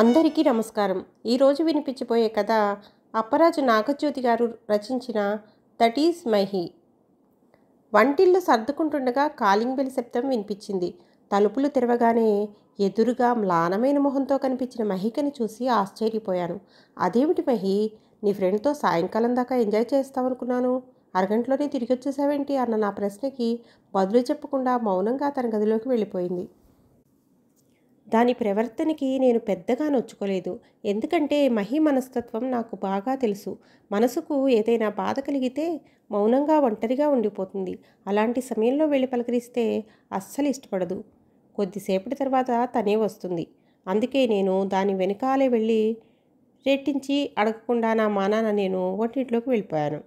అందరికీ నమస్కారం ఈరోజు వినిపించబోయే కథ అప్పరాజు నాగజ్యోతి గారు రచించిన దట్ ఈజ్ మహి వంటిల్లు సర్దుకుంటుండగా కాలింగ్ బెల్ శబ్దం వినిపించింది తలుపులు తెరవగానే ఎదురుగా మ్లానమైన మొహంతో కనిపించిన మహికని చూసి ఆశ్చర్యపోయాను అదేమిటి మహి నీ ఫ్రెండ్తో సాయంకాలం దాకా ఎంజాయ్ చేస్తామనుకున్నాను అరగంటలోనే తిరిగి వచ్చేసావేంటి అన్న నా ప్రశ్నకి బదులు చెప్పకుండా మౌనంగా తన గదిలోకి వెళ్ళిపోయింది దాని ప్రవర్తనకి నేను పెద్దగా నొచ్చుకోలేదు ఎందుకంటే మహి మనస్తత్వం నాకు బాగా తెలుసు మనసుకు ఏదైనా బాధ కలిగితే మౌనంగా ఒంటరిగా ఉండిపోతుంది అలాంటి సమయంలో వెళ్ళి పలకరిస్తే అస్సలు ఇష్టపడదు కొద్దిసేపటి తర్వాత తనే వస్తుంది అందుకే నేను దాని వెనకాలే వెళ్ళి రెట్టించి అడగకుండా నా మానాన నేను ఒంటింట్లోకి వెళ్ళిపోయాను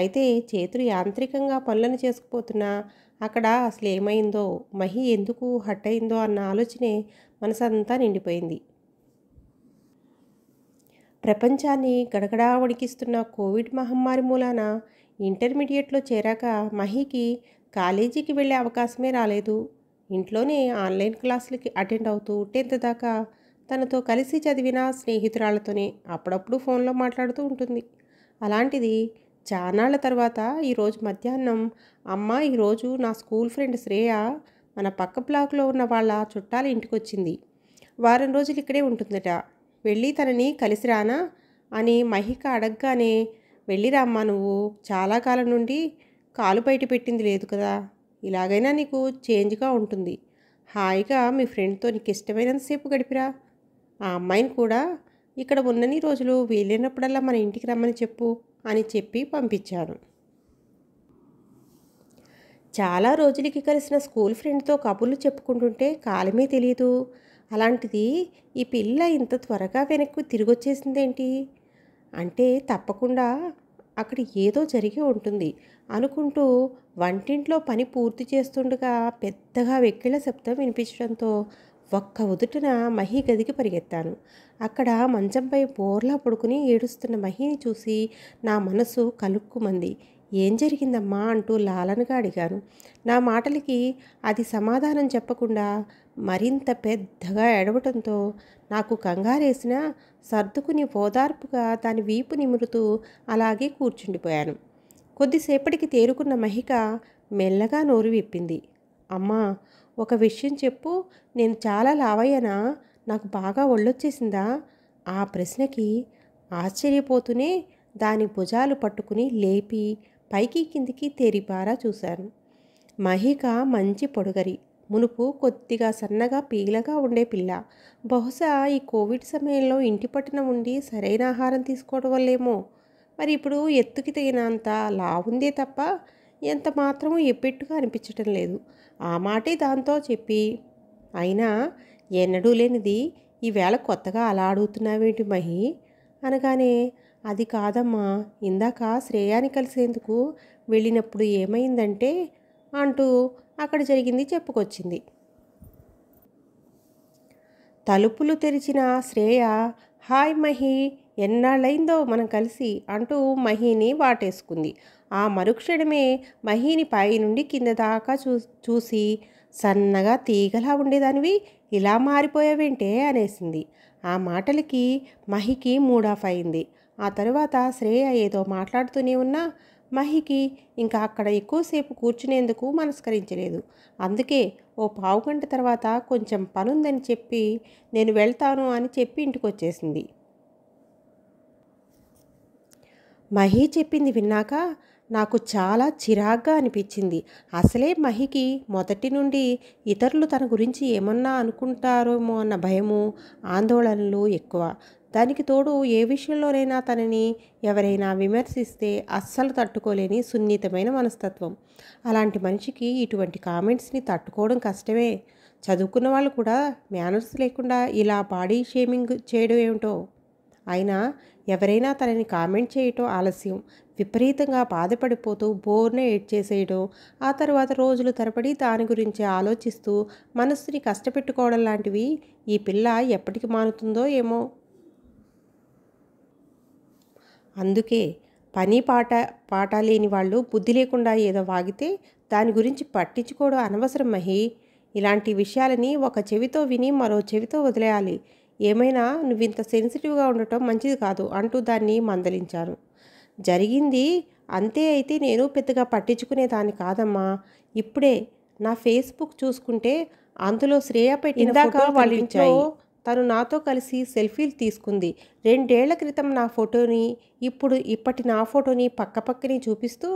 అయితే చేతులు యాంత్రికంగా పనులను చేసుకుపోతున్నా అక్కడ అసలు ఏమైందో మహి ఎందుకు హట్ అయిందో అన్న ఆలోచనే మనసంతా నిండిపోయింది ప్రపంచాన్ని గడగడా వణికిస్తున్న కోవిడ్ మహమ్మారి మూలాన ఇంటర్మీడియట్లో చేరాక మహికి కాలేజీకి వెళ్ళే అవకాశమే రాలేదు ఇంట్లోనే ఆన్లైన్ క్లాసులకి అటెండ్ అవుతూ టెన్త్ దాకా తనతో కలిసి చదివిన స్నేహితురాలతోనే అప్పుడప్పుడు ఫోన్లో మాట్లాడుతూ ఉంటుంది అలాంటిది చానాళ్ళ తర్వాత ఈరోజు మధ్యాహ్నం అమ్మ ఈరోజు నా స్కూల్ ఫ్రెండ్ శ్రేయ మన పక్క బ్లాక్లో ఉన్న వాళ్ళ చుట్టాల ఇంటికి వచ్చింది వారం రోజులు ఇక్కడే ఉంటుందట వెళ్ళి తనని కలిసి రానా అని మహిక అడగగానే వెళ్ళిరామ్మా నువ్వు చాలా కాలం నుండి కాలు బయట పెట్టింది లేదు కదా ఇలాగైనా నీకు చేంజ్గా ఉంటుంది హాయిగా మీ ఫ్రెండ్తో నీకు ఇష్టమైనంతసేపు గడిపిరా ఆ అమ్మాయిని కూడా ఇక్కడ ఉన్నన్ని రోజులు వీలైనప్పుడల్లా మన ఇంటికి రమ్మని చెప్పు అని చెప్పి పంపించాను చాలా రోజులకి కలిసిన స్కూల్ ఫ్రెండ్తో కబుర్లు చెప్పుకుంటుంటే కాలమే తెలియదు అలాంటిది ఈ పిల్ల ఇంత త్వరగా వెనక్కి తిరిగి వచ్చేసిందేంటి అంటే తప్పకుండా అక్కడ ఏదో జరిగి ఉంటుంది అనుకుంటూ వంటింట్లో పని పూర్తి చేస్తుండగా పెద్దగా వెక్కిళ్ళ శబ్దం వినిపించడంతో ఒక్క ఉదుటిన మహి గదికి పరిగెత్తాను అక్కడ మంచంపై బోర్లా పడుకుని ఏడుస్తున్న మహిని చూసి నా మనసు కలుక్కుమంది ఏం జరిగిందమ్మా అంటూ లాలనగా అడిగాను నా మాటలకి అది సమాధానం చెప్పకుండా మరింత పెద్దగా ఎడవటంతో నాకు కంగారేసిన సర్దుకుని ఓదార్పుగా దాని వీపు నిమురుతూ అలాగే కూర్చుండిపోయాను కొద్దిసేపటికి తేరుకున్న మహిక మెల్లగా నోరు విప్పింది అమ్మా ఒక విషయం చెప్పు నేను చాలా లావయ్యానా నాకు బాగా ఒళ్ళొచ్చేసిందా ఆ ప్రశ్నకి ఆశ్చర్యపోతూనే దాని భుజాలు పట్టుకుని లేపి పైకి కిందికి తేరిపారా చూశాను మహిక మంచి పొడుగరి మునుపు కొద్దిగా సన్నగా పీలగా ఉండే పిల్ల బహుశా ఈ కోవిడ్ సమయంలో ఇంటి పట్టున ఉండి సరైన ఆహారం తీసుకోవడం వల్లేమో మరి ఇప్పుడు ఎత్తుకి తగినంత లావుందే తప్ప ఎంత మాత్రమూ ఎప్పెట్టుగా అనిపించటం లేదు ఆ మాటే దాంతో చెప్పి అయినా ఎన్నడూ లేనిది ఈవేళ కొత్తగా అలా అడుగుతున్నావేంటి మహి అనగానే అది కాదమ్మా ఇందాక శ్రేయాని కలిసేందుకు వెళ్ళినప్పుడు ఏమైందంటే అంటూ అక్కడ జరిగింది చెప్పుకొచ్చింది తలుపులు తెరిచిన శ్రేయ హాయ్ మహి ఎన్నాళ్ళైందో మనం కలిసి అంటూ మహిని వాటేసుకుంది ఆ మరుక్షణమే మహీని పై నుండి కింద దాకా చూ చూసి సన్నగా తీగలా ఉండేదానివి ఇలా మారిపోయావేంటే అనేసింది ఆ మాటలకి మహికి మూడ్ ఆఫ్ అయింది ఆ తరువాత శ్రేయ ఏదో మాట్లాడుతూనే ఉన్నా మహికి ఇంకా అక్కడ ఎక్కువసేపు కూర్చునేందుకు మనస్కరించలేదు అందుకే ఓ పావు గంట తర్వాత కొంచెం పనుందని చెప్పి నేను వెళ్తాను అని చెప్పి ఇంటికి వచ్చేసింది మహి చెప్పింది విన్నాక నాకు చాలా చిరాగ్గా అనిపించింది అసలే మహికి మొదటి నుండి ఇతరులు తన గురించి ఏమన్నా అనుకుంటారేమో అన్న భయము ఆందోళనలు ఎక్కువ దానికి తోడు ఏ విషయంలోనైనా తనని ఎవరైనా విమర్శిస్తే అస్సలు తట్టుకోలేని సున్నితమైన మనస్తత్వం అలాంటి మనిషికి ఇటువంటి కామెంట్స్ని తట్టుకోవడం కష్టమే చదువుకున్న వాళ్ళు కూడా మేనర్స్ లేకుండా ఇలా బాడీ షేమింగ్ చేయడం ఏమిటో అయినా ఎవరైనా తనని కామెంట్ చేయటం ఆలస్యం విపరీతంగా బాధపడిపోతూ బోర్నే చేసేయడం ఆ తర్వాత రోజులు తరబడి దాని గురించి ఆలోచిస్తూ మనస్సుని కష్టపెట్టుకోవడం లాంటివి ఈ పిల్ల ఎప్పటికి మానుతుందో ఏమో అందుకే పని పాట పాట లేని వాళ్ళు బుద్ధి లేకుండా ఏదో వాగితే దాని గురించి పట్టించుకోవడం అనవసరం మహి ఇలాంటి విషయాలని ఒక చెవితో విని మరో చెవితో వదిలేయాలి ఏమైనా నువ్వు ఇంత సెన్సిటివ్గా ఉండటం మంచిది కాదు అంటూ దాన్ని మందలించాను జరిగింది అంతే అయితే నేను పెద్దగా పట్టించుకునేదాన్ని కాదమ్మా ఇప్పుడే నా ఫేస్బుక్ చూసుకుంటే అందులో శ్రేయ పెట్టి వాళ్ళ ఇంట్లో తను నాతో కలిసి సెల్ఫీలు తీసుకుంది రెండేళ్ల క్రితం నా ఫోటోని ఇప్పుడు ఇప్పటి నా ఫోటోని పక్కపక్కనే చూపిస్తూ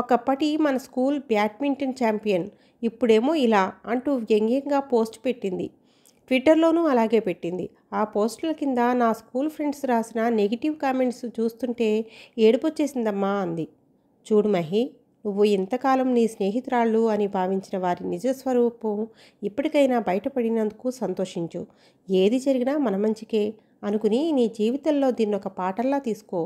ఒకప్పటి మన స్కూల్ బ్యాడ్మింటన్ ఛాంపియన్ ఇప్పుడేమో ఇలా అంటూ వ్యంగ్యంగా పోస్ట్ పెట్టింది ట్విట్టర్లోనూ అలాగే పెట్టింది ఆ పోస్టుల కింద నా స్కూల్ ఫ్రెండ్స్ రాసిన నెగిటివ్ కామెంట్స్ చూస్తుంటే ఏడుపొచ్చేసిందమ్మా అంది చూడు మహి నువ్వు ఇంతకాలం నీ స్నేహితురాళ్ళు అని భావించిన వారి నిజస్వరూపం ఇప్పటికైనా బయటపడినందుకు సంతోషించు ఏది జరిగినా మన మంచికే అనుకుని నీ జీవితంలో దీన్ని ఒక పాటల్లా తీసుకో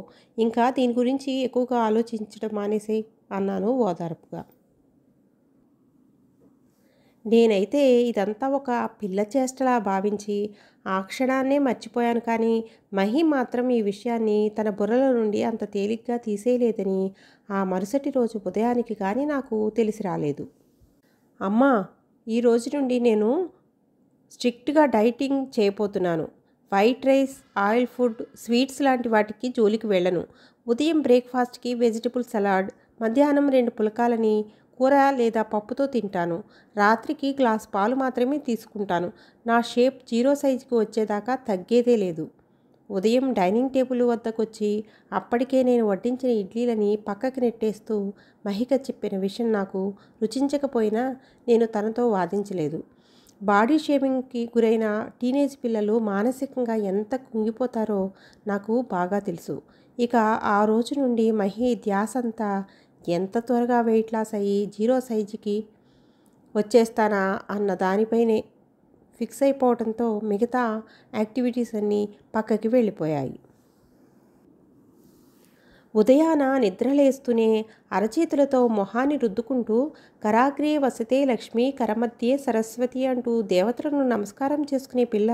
ఇంకా దీని గురించి ఎక్కువగా ఆలోచించడం మానేసే అన్నాను ఓదార్పుగా నేనైతే ఇదంతా ఒక పిల్ల చేష్టలా భావించి ఆ క్షణాన్నే మర్చిపోయాను కానీ మహి మాత్రం ఈ విషయాన్ని తన బుర్రల నుండి అంత తేలిగ్గా తీసేయలేదని ఆ మరుసటి రోజు ఉదయానికి కానీ నాకు తెలిసి రాలేదు అమ్మా ఈ రోజు నుండి నేను స్ట్రిక్ట్గా డైటింగ్ చేయబోతున్నాను white rice oil food sweets లాంటి వాటికి జోలికి వెళ్ళను ఉదయం బ్రేక్ఫాస్ట్కి వెజిటబుల్ సలాడ్ మధ్యాహ్నం రెండు పులకాలని కూర లేదా పప్పుతో తింటాను రాత్రికి గ్లాస్ పాలు మాత్రమే తీసుకుంటాను నా షేప్ జీరో సైజుకి వచ్చేదాకా తగ్గేదే లేదు ఉదయం డైనింగ్ టేబుల్ వద్దకు వచ్చి అప్పటికే నేను వడ్డించిన ఇడ్లీలని పక్కకి నెట్టేస్తూ మహిక చెప్పిన విషయం నాకు రుచించకపోయినా నేను తనతో వాదించలేదు బాడీ షేమింగ్కి గురైన టీనేజ్ పిల్లలు మానసికంగా ఎంత కుంగిపోతారో నాకు బాగా తెలుసు ఇక ఆ రోజు నుండి మహి ధ్యాసంతా ఎంత త్వరగా వెయిట్ లాస్ అయ్యి జీరో సైజుకి వచ్చేస్తానా అన్న దానిపైనే ఫిక్స్ అయిపోవడంతో మిగతా యాక్టివిటీస్ అన్నీ పక్కకి వెళ్ళిపోయాయి ఉదయాన నిద్రలేస్తూనే అరచేతులతో మొహాన్ని రుద్దుకుంటూ కరాగ్రే వసతే లక్ష్మి కరమధ్యే సరస్వతి అంటూ దేవతలను నమస్కారం చేసుకునే పిల్ల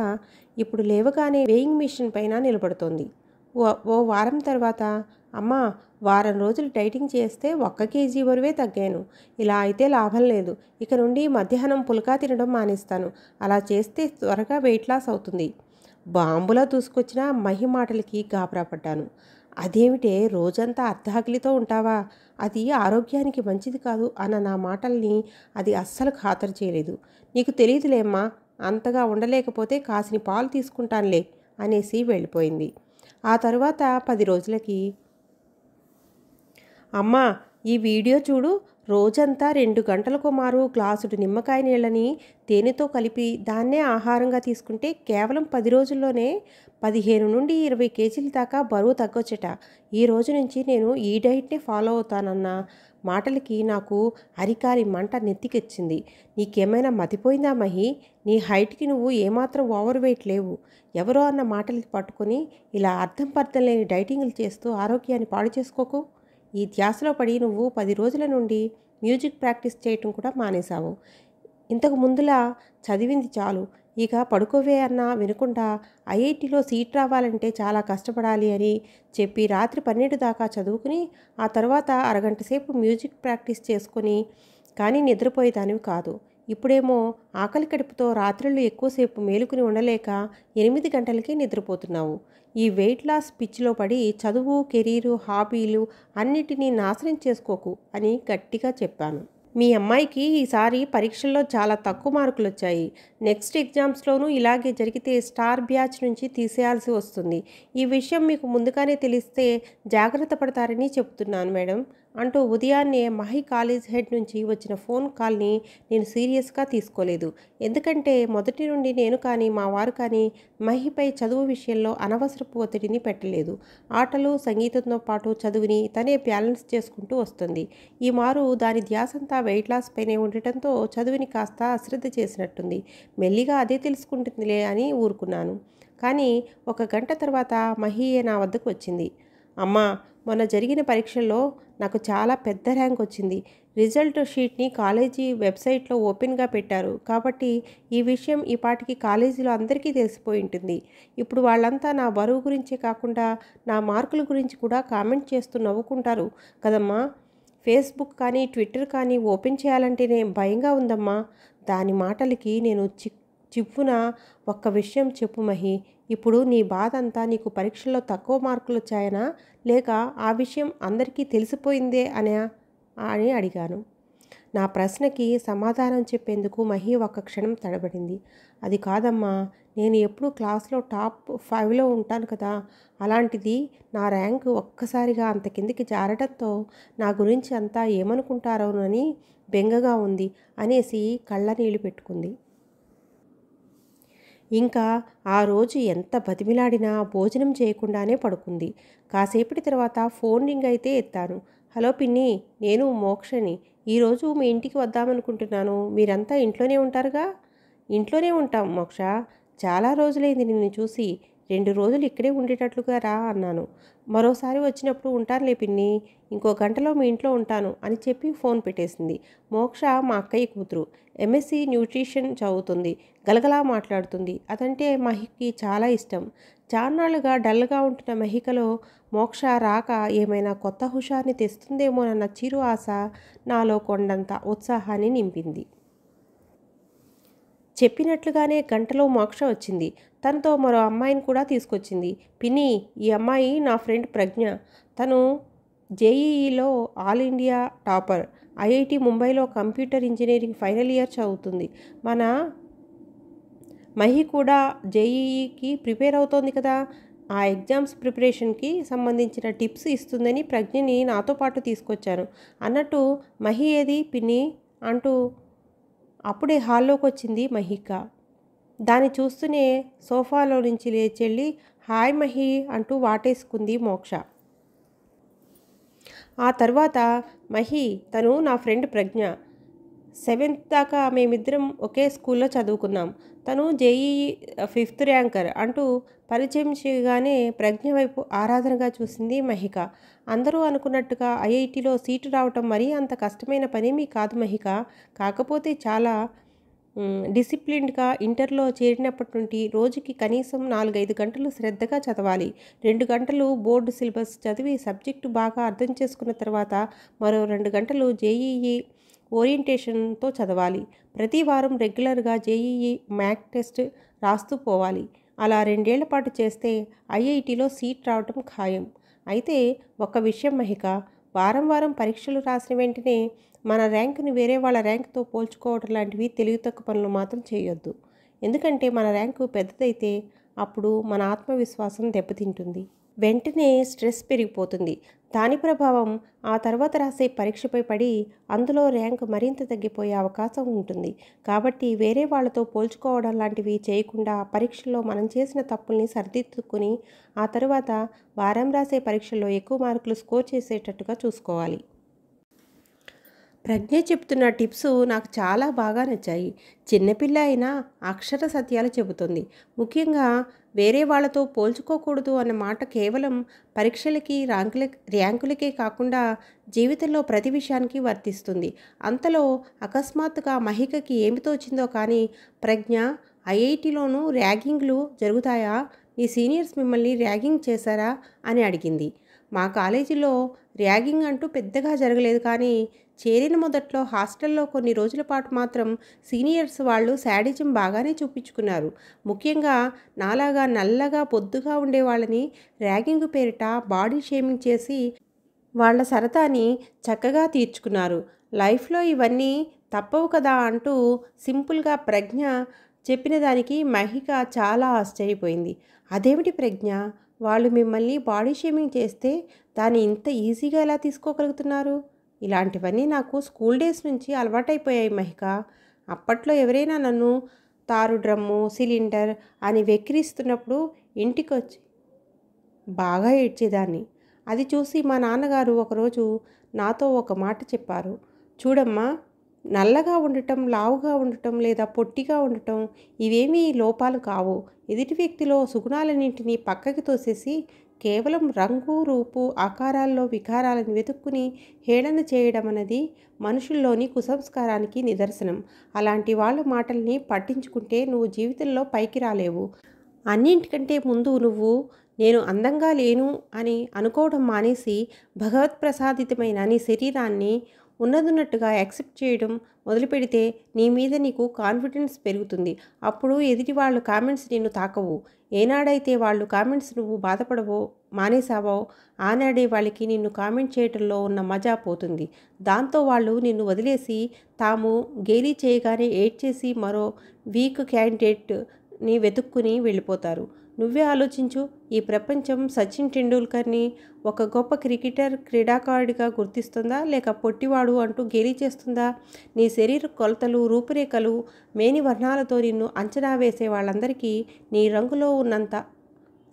ఇప్పుడు లేవగానే వేయింగ్ మిషన్ పైన నిలబడుతోంది ఓ వారం తర్వాత అమ్మా వారం రోజులు డైటింగ్ చేస్తే ఒక్క కేజీ బరువే తగ్గాను ఇలా అయితే లాభం లేదు ఇక నుండి మధ్యాహ్నం పులకా తినడం మానేస్తాను అలా చేస్తే త్వరగా వెయిట్ లాస్ అవుతుంది బాంబులా దూసుకొచ్చిన మహి మాటలకి గాబరా పడ్డాను అదేమిటే రోజంతా అర్ధాకిలితో ఉంటావా అది ఆరోగ్యానికి మంచిది కాదు అన్న నా మాటల్ని అది అస్సలు ఖాతరు చేయలేదు నీకు తెలియదులేమ్మా అంతగా ఉండలేకపోతే కాసిని పాలు తీసుకుంటానులే అనేసి వెళ్ళిపోయింది ఆ తర్వాత పది రోజులకి అమ్మా ఈ వీడియో చూడు రోజంతా రెండు గంటలకు మారు గ్లాసుడు నిమ్మకాయ నీళ్ళని తేనెతో కలిపి దాన్నే ఆహారంగా తీసుకుంటే కేవలం పది రోజుల్లోనే పదిహేను నుండి ఇరవై కేజీల దాకా బరువు తగ్గొచ్చట ఈ రోజు నుంచి నేను ఈ డైట్నే ఫాలో అవుతానన్న మాటలకి నాకు అరికాలి మంట నెత్తికెచ్చింది నీకేమైనా మతిపోయిందా మహి నీ హైట్కి నువ్వు ఏమాత్రం ఓవర్ వెయిట్ లేవు ఎవరో అన్న మాటలకి పట్టుకొని ఇలా అర్థం పర్థం లేని డైటింగ్లు చేస్తూ ఆరోగ్యాన్ని పాడు చేసుకోకు ఈ ధ్యాసలో పడి నువ్వు పది రోజుల నుండి మ్యూజిక్ ప్రాక్టీస్ చేయటం కూడా మానేశావు ఇంతకు ముందులా చదివింది చాలు ఇక పడుకోవే అన్నా వినకుండా ఐఐటిలో సీట్ రావాలంటే చాలా కష్టపడాలి అని చెప్పి రాత్రి పన్నెండు దాకా చదువుకుని ఆ తర్వాత అరగంట సేపు మ్యూజిక్ ప్రాక్టీస్ చేసుకొని కానీ నిద్రపోయేదానివి కాదు ఇప్పుడేమో ఆకలి కడుపుతో రాత్రులు ఎక్కువసేపు మేలుకుని ఉండలేక ఎనిమిది గంటలకి నిద్రపోతున్నావు ఈ వెయిట్ లాస్ పిచ్చిలో పడి చదువు కెరీరు హాబీలు అన్నిటినీ నాశనం చేసుకోకు అని గట్టిగా చెప్పాను మీ అమ్మాయికి ఈసారి పరీక్షల్లో చాలా తక్కువ మార్కులు వచ్చాయి నెక్స్ట్ ఎగ్జామ్స్లోనూ ఇలాగే జరిగితే స్టార్ బ్యాచ్ నుంచి తీసేయాల్సి వస్తుంది ఈ విషయం మీకు ముందుగానే తెలిస్తే జాగ్రత్త పడతారని చెప్తున్నాను మేడం అంటూ ఉదయాన్నే మహి కాలేజ్ హెడ్ నుంచి వచ్చిన ఫోన్ కాల్ని నేను సీరియస్గా తీసుకోలేదు ఎందుకంటే మొదటి నుండి నేను కానీ మా వారు కానీ మహిపై చదువు విషయంలో అనవసరపు ఒత్తిడిని పెట్టలేదు ఆటలు సంగీతంతో పాటు చదువుని తనే బ్యాలెన్స్ చేసుకుంటూ వస్తుంది ఈ మారు దాని ధ్యాసంతా వెయిట్ లాస్ పైనే ఉండటంతో చదువుని కాస్త అశ్రద్ధ చేసినట్టుంది మెల్లిగా అదే తెలుసుకుంటుందిలే అని ఊరుకున్నాను కానీ ఒక గంట తర్వాత మహియే నా వద్దకు వచ్చింది అమ్మా మొన్న జరిగిన పరీక్షల్లో నాకు చాలా పెద్ద ర్యాంక్ వచ్చింది రిజల్ట్ షీట్ని కాలేజీ వెబ్సైట్లో ఓపెన్గా పెట్టారు కాబట్టి ఈ విషయం ఈ పాటికి కాలేజీలో అందరికీ తెలిసిపోయి ఉంటుంది ఇప్పుడు వాళ్ళంతా నా బరువు గురించే కాకుండా నా మార్కుల గురించి కూడా కామెంట్ చేస్తూ నవ్వుకుంటారు కదమ్మా ఫేస్బుక్ కానీ ట్విట్టర్ కానీ ఓపెన్ చేయాలంటేనే భయంగా ఉందమ్మా దాని మాటలకి నేను చి చిప్పున ఒక్క విషయం చెప్పు మహి ఇప్పుడు నీ బాధ అంతా నీకు పరీక్షల్లో తక్కువ మార్కులు వచ్చాయనా లేక ఆ విషయం అందరికీ తెలిసిపోయిందే అనే అని అడిగాను నా ప్రశ్నకి సమాధానం చెప్పేందుకు మహి ఒక్క క్షణం తడబడింది అది కాదమ్మా నేను ఎప్పుడు క్లాస్లో టాప్ ఫైవ్లో ఉంటాను కదా అలాంటిది నా ర్యాంకు ఒక్కసారిగా అంత కిందికి జారడంతో నా గురించి అంతా ఏమనుకుంటారోనని బెంగగా ఉంది అనేసి కళ్ళ నీళ్లు పెట్టుకుంది ఇంకా ఆ రోజు ఎంత బతిమిలాడినా భోజనం చేయకుండానే పడుకుంది కాసేపటి తర్వాత ఫోన్ రింగ్ అయితే ఎత్తాను హలో పిన్ని నేను మోక్షని ఈరోజు మీ ఇంటికి వద్దామనుకుంటున్నాను మీరంతా ఇంట్లోనే ఉంటారుగా ఇంట్లోనే ఉంటాం మోక్ష చాలా రోజులైంది నిన్ను చూసి రెండు రోజులు ఇక్కడే ఉండేటట్లుగా రా అన్నాను మరోసారి వచ్చినప్పుడు ఉంటానులే పిన్ని ఇంకో గంటలో మీ ఇంట్లో ఉంటాను అని చెప్పి ఫోన్ పెట్టేసింది మోక్ష మా అక్కయ్య కూతురు ఎంఎస్సి న్యూట్రిషన్ చదువుతుంది గలగలా మాట్లాడుతుంది అదంటే మహిక్కి చాలా ఇష్టం చాన్నాళ్ళుగా డల్గా ఉంటున్న మహికలో మోక్ష రాక ఏమైనా కొత్త హుషార్ని తెస్తుందేమోనన్న చిరు ఆశ నాలో కొండంత ఉత్సాహాన్ని నింపింది చెప్పినట్లుగానే గంటలో మోక్ష వచ్చింది తనతో మరో అమ్మాయిని కూడా తీసుకొచ్చింది పిన్ని ఈ అమ్మాయి నా ఫ్రెండ్ ప్రజ్ఞ తను జేఈఈలో ఆల్ ఇండియా టాపర్ ఐఐటి ముంబైలో కంప్యూటర్ ఇంజనీరింగ్ ఫైనల్ ఇయర్ చదువుతుంది మన మహి కూడా జేఈఈకి ప్రిపేర్ అవుతోంది కదా ఆ ఎగ్జామ్స్ ప్రిపరేషన్కి సంబంధించిన టిప్స్ ఇస్తుందని ప్రజ్ఞని నాతో పాటు తీసుకొచ్చాను అన్నట్టు మహి ఏది పిన్ని అంటూ అప్పుడే హాల్లోకి వచ్చింది మహిక దాన్ని చూస్తూనే సోఫాలో నుంచి లేచెళ్ళి హాయ్ మహి అంటూ వాటేసుకుంది మోక్ష ఆ తర్వాత మహి తను నా ఫ్రెండ్ ప్రజ్ఞ సెవెంత్ దాకా మేమిద్దరం ఒకే స్కూల్లో చదువుకున్నాం తను జేఈఈ ఫిఫ్త్ ర్యాంకర్ అంటూ పరిచయం చేయగానే ప్రజ్ఞ వైపు ఆరాధనగా చూసింది మహిక అందరూ అనుకున్నట్టుగా ఐఐటిలో సీటు రావటం మరీ అంత కష్టమైన పనేమీ కాదు మహిక కాకపోతే చాలా డిసిప్లిన్డ్గా ఇంటర్లో చేరినప్పటి నుండి రోజుకి కనీసం నాలుగైదు గంటలు శ్రద్ధగా చదవాలి రెండు గంటలు బోర్డు సిలబస్ చదివి సబ్జెక్టు బాగా అర్థం చేసుకున్న తర్వాత మరో రెండు గంటలు జేఈఈ ఓరియంటేషన్తో చదవాలి ప్రతి వారం రెగ్యులర్గా జేఈఈ మ్యాక్ టెస్ట్ రాస్తూ పోవాలి అలా రెండేళ్ల పాటు చేస్తే ఐఐటిలో సీట్ రావటం ఖాయం అయితే ఒక విషయం మహిక వారం వారం పరీక్షలు రాసిన వెంటనే మన ర్యాంకుని వేరే వాళ్ళ ర్యాంక్తో పోల్చుకోవడం లాంటివి తెలివి తక్కువ పనులు మాత్రం చేయొద్దు ఎందుకంటే మన ర్యాంకు పెద్దదైతే అప్పుడు మన ఆత్మవిశ్వాసం దెబ్బతింటుంది వెంటనే స్ట్రెస్ పెరిగిపోతుంది దాని ప్రభావం ఆ తర్వాత రాసే పరీక్షపై పడి అందులో ర్యాంక్ మరింత తగ్గిపోయే అవకాశం ఉంటుంది కాబట్టి వేరే వాళ్ళతో పోల్చుకోవడం లాంటివి చేయకుండా పరీక్షల్లో మనం చేసిన తప్పుల్ని సరిదిద్దుకుని ఆ తర్వాత వారం రాసే పరీక్షల్లో ఎక్కువ మార్కులు స్కోర్ చేసేటట్టుగా చూసుకోవాలి ప్రజ్ఞ చెప్తున్న టిప్స్ నాకు చాలా బాగా నచ్చాయి చిన్నపిల్ల అయినా అక్షర సత్యాలు చెబుతుంది ముఖ్యంగా వేరే వాళ్ళతో పోల్చుకోకూడదు అన్న మాట కేవలం పరీక్షలకి ర్యాంకుల ర్యాంకులకే కాకుండా జీవితంలో ప్రతి విషయానికి వర్తిస్తుంది అంతలో అకస్మాత్తుగా మహికకి ఏమితో వచ్చిందో కానీ ప్రజ్ఞ ఐఐటిలోనూ ర్యాగింగ్లు జరుగుతాయా మీ సీనియర్స్ మిమ్మల్ని ర్యాగింగ్ చేశారా అని అడిగింది మా కాలేజీలో ర్యాగింగ్ అంటూ పెద్దగా జరగలేదు కానీ చేరిన మొదట్లో హాస్టల్లో కొన్ని రోజుల పాటు మాత్రం సీనియర్స్ వాళ్ళు శాడిజం బాగానే చూపించుకున్నారు ముఖ్యంగా నాలాగా నల్లగా పొద్దుగా ఉండే వాళ్ళని ర్యాగింగ్ పేరిట బాడీ షేమింగ్ చేసి వాళ్ళ సరదాని చక్కగా తీర్చుకున్నారు లైఫ్లో ఇవన్నీ తప్పవు కదా అంటూ సింపుల్గా ప్రజ్ఞ చెప్పిన దానికి మహిక చాలా ఆశ్చర్యపోయింది అదేమిటి ప్రజ్ఞ వాళ్ళు మిమ్మల్ని బాడీ షేమింగ్ చేస్తే దాన్ని ఇంత ఈజీగా ఎలా తీసుకోగలుగుతున్నారు ఇలాంటివన్నీ నాకు స్కూల్ డేస్ నుంచి అలవాటైపోయాయి మహిక అప్పట్లో ఎవరైనా నన్ను తారు డ్రమ్ము సిలిండర్ అని వెక్కిరిస్తున్నప్పుడు ఇంటికి వచ్చి బాగా ఏడ్చేదాన్ని అది చూసి మా నాన్నగారు ఒకరోజు నాతో ఒక మాట చెప్పారు చూడమ్మా నల్లగా ఉండటం లావుగా ఉండటం లేదా పొట్టిగా ఉండటం ఇవేమీ లోపాలు కావు ఎదుటి వ్యక్తిలో సుగుణాలన్నింటినీ పక్కకి తోసేసి కేవలం రంగు రూపు ఆకారాల్లో వికారాలను వెతుక్కుని హేళన చేయడం అనేది మనుషుల్లోని కుసంస్కారానికి నిదర్శనం అలాంటి వాళ్ళ మాటల్ని పట్టించుకుంటే నువ్వు జీవితంలో పైకి రాలేవు అన్నింటికంటే ముందు నువ్వు నేను అందంగా లేను అని అనుకోవడం మానేసి భగవత్ ప్రసాదితమైన నీ శరీరాన్ని ఉన్నదిన్నట్టుగా యాక్సెప్ట్ చేయడం మొదలుపెడితే నీ మీద నీకు కాన్ఫిడెన్స్ పెరుగుతుంది అప్పుడు ఎదుటి వాళ్ళు కామెంట్స్ నిన్ను తాకవు ఏనాడైతే వాళ్ళు కామెంట్స్ నువ్వు బాధపడవో మానేసావో ఆనాడే వాళ్ళకి నిన్ను కామెంట్ చేయటంలో ఉన్న మజా పోతుంది దాంతో వాళ్ళు నిన్ను వదిలేసి తాము గేలీ చేయగానే ఏడ్ చేసి మరో వీక్ క్యాండిడేట్ని వెతుక్కుని వెళ్ళిపోతారు నువ్వే ఆలోచించు ఈ ప్రపంచం సచిన్ టెండూల్కర్ని ఒక గొప్ప క్రికెటర్ క్రీడాకారుడిగా గుర్తిస్తుందా లేక పొట్టివాడు అంటూ గేలి చేస్తుందా నీ శరీర కొలతలు రూపురేఖలు మేని వర్ణాలతో నిన్ను అంచనా వేసే వాళ్ళందరికీ నీ రంగులో ఉన్నంత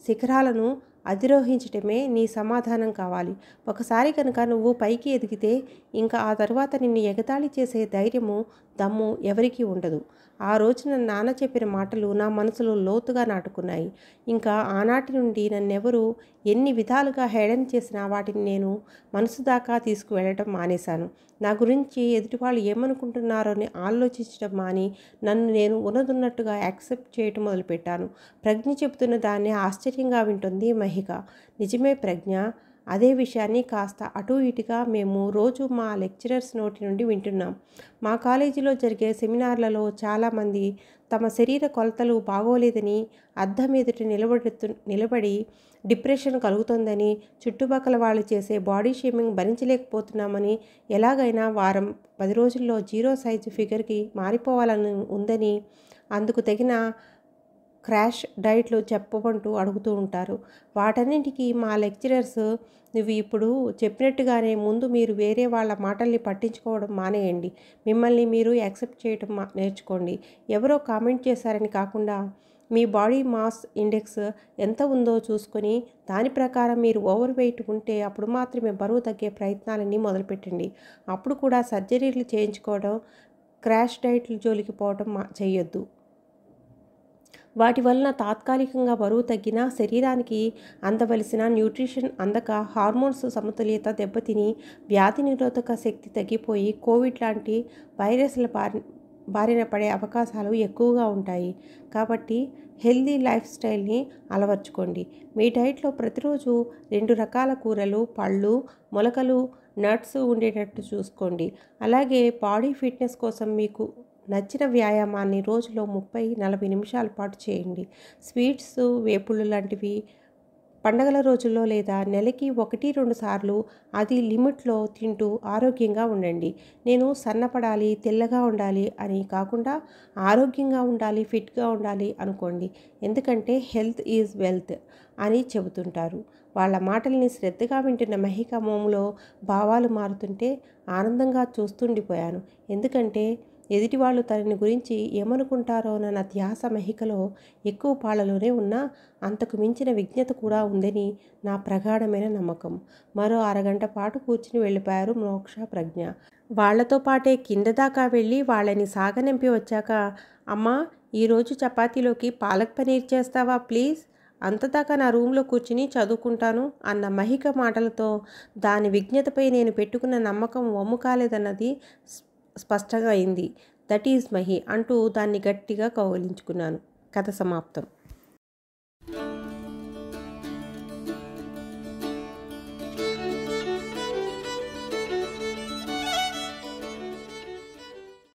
శిఖరాలను అధిరోహించటమే నీ సమాధానం కావాలి ఒకసారి కనుక నువ్వు పైకి ఎదిగితే ఇంకా ఆ తర్వాత నిన్ను ఎగతాళి చేసే ధైర్యము దమ్ము ఎవరికీ ఉండదు ఆ రోజున నాన్న చెప్పిన మాటలు నా మనసులో లోతుగా నాటుకున్నాయి ఇంకా ఆనాటి నుండి నన్నెవరు ఎన్ని విధాలుగా హేళన చేసినా వాటిని నేను మనసు దాకా తీసుకువెళ్ళటం మానేశాను నా గురించి ఎదుటివాళ్ళు ఏమనుకుంటున్నారో అని ఆలోచించడం మాని నన్ను నేను ఉన్నదున్నట్టుగా యాక్సెప్ట్ చేయటం మొదలుపెట్టాను ప్రజ్ఞ చెబుతున్న దాన్ని ఆశ్చర్యంగా వింటుంది మహిక నిజమే ప్రజ్ఞ అదే విషయాన్ని కాస్త అటు ఇటుగా మేము రోజు మా లెక్చరర్స్ నోటి నుండి వింటున్నాం మా కాలేజీలో జరిగే సెమినార్లలో చాలామంది తమ శరీర కొలతలు బాగోలేదని అద్దం ఎదుటి నిలబడుతు నిలబడి డిప్రెషన్ కలుగుతోందని చుట్టుపక్కల వాళ్ళు చేసే బాడీ షేమింగ్ భరించలేకపోతున్నామని ఎలాగైనా వారం పది రోజుల్లో జీరో సైజు ఫిగర్కి మారిపోవాలని ఉందని అందుకు తగిన క్రాష్ డైట్లు చెప్పమంటూ అడుగుతూ ఉంటారు వాటన్నింటికి మా లెక్చరర్స్ నువ్వు ఇప్పుడు చెప్పినట్టుగానే ముందు మీరు వేరే వాళ్ళ మాటల్ని పట్టించుకోవడం మానేయండి మిమ్మల్ని మీరు యాక్సెప్ట్ చేయడం నేర్చుకోండి ఎవరో కామెంట్ చేశారని కాకుండా మీ బాడీ మాస్ ఇండెక్స్ ఎంత ఉందో చూసుకొని దాని ప్రకారం మీరు ఓవర్ వెయిట్ ఉంటే అప్పుడు మాత్రమే బరువు తగ్గే ప్రయత్నాలన్నీ మొదలుపెట్టండి అప్పుడు కూడా సర్జరీలు చేయించుకోవడం క్రాష్ డైట్లు జోలికి పోవడం చేయొద్దు వాటి వలన తాత్కాలికంగా బరువు తగ్గినా శరీరానికి అందవలసిన న్యూట్రిషన్ అందక హార్మోన్స్ సమతుల్యత దెబ్బతిని వ్యాధి నిరోధక శక్తి తగ్గిపోయి కోవిడ్ లాంటి వైరస్ల బారి బారిన పడే అవకాశాలు ఎక్కువగా ఉంటాయి కాబట్టి హెల్దీ లైఫ్ స్టైల్ని అలవర్చుకోండి మీ డైట్లో ప్రతిరోజు రెండు రకాల కూరలు పళ్ళు మొలకలు నట్స్ ఉండేటట్టు చూసుకోండి అలాగే బాడీ ఫిట్నెస్ కోసం మీకు నచ్చిన వ్యాయామాన్ని రోజులో ముప్పై నలభై నిమిషాల పాటు చేయండి స్వీట్స్ వేపుళ్ళు లాంటివి పండగల రోజుల్లో లేదా నెలకి ఒకటి రెండు సార్లు అది లిమిట్లో తింటూ ఆరోగ్యంగా ఉండండి నేను సన్నపడాలి తెల్లగా ఉండాలి అని కాకుండా ఆరోగ్యంగా ఉండాలి ఫిట్గా ఉండాలి అనుకోండి ఎందుకంటే హెల్త్ ఈజ్ వెల్త్ అని చెబుతుంటారు వాళ్ళ మాటల్ని శ్రద్ధగా వింటున్న మహిక మోములో భావాలు మారుతుంటే ఆనందంగా చూస్తుండిపోయాను ఎందుకంటే ఎదుటివాళ్ళు తనని గురించి ఏమనుకుంటారోనన్న ధ్యాస మహికలో ఎక్కువ పాళ్ళలోనే ఉన్నా అంతకు మించిన విజ్ఞత కూడా ఉందని నా ప్రగాఢమైన నమ్మకం మరో అరగంట పాటు కూర్చుని వెళ్ళిపోయారు మోక్ష ప్రజ్ఞ వాళ్లతో పాటే కింద దాకా వెళ్ళి వాళ్ళని సాగనింపి వచ్చాక అమ్మా ఈరోజు చపాతీలోకి పాలక్ పనీర్ చేస్తావా ప్లీజ్ అంతదాకా నా రూమ్లో కూర్చుని చదువుకుంటాను అన్న మహిక మాటలతో దాని విజ్ఞతపై నేను పెట్టుకున్న నమ్మకం వమ్ము కాలేదన్నది స్పష్టంగా అయింది దట్ ఈజ్ మహి అంటూ దాన్ని గట్టిగా కౌగిలించుకున్నాను కథ సమాప్తం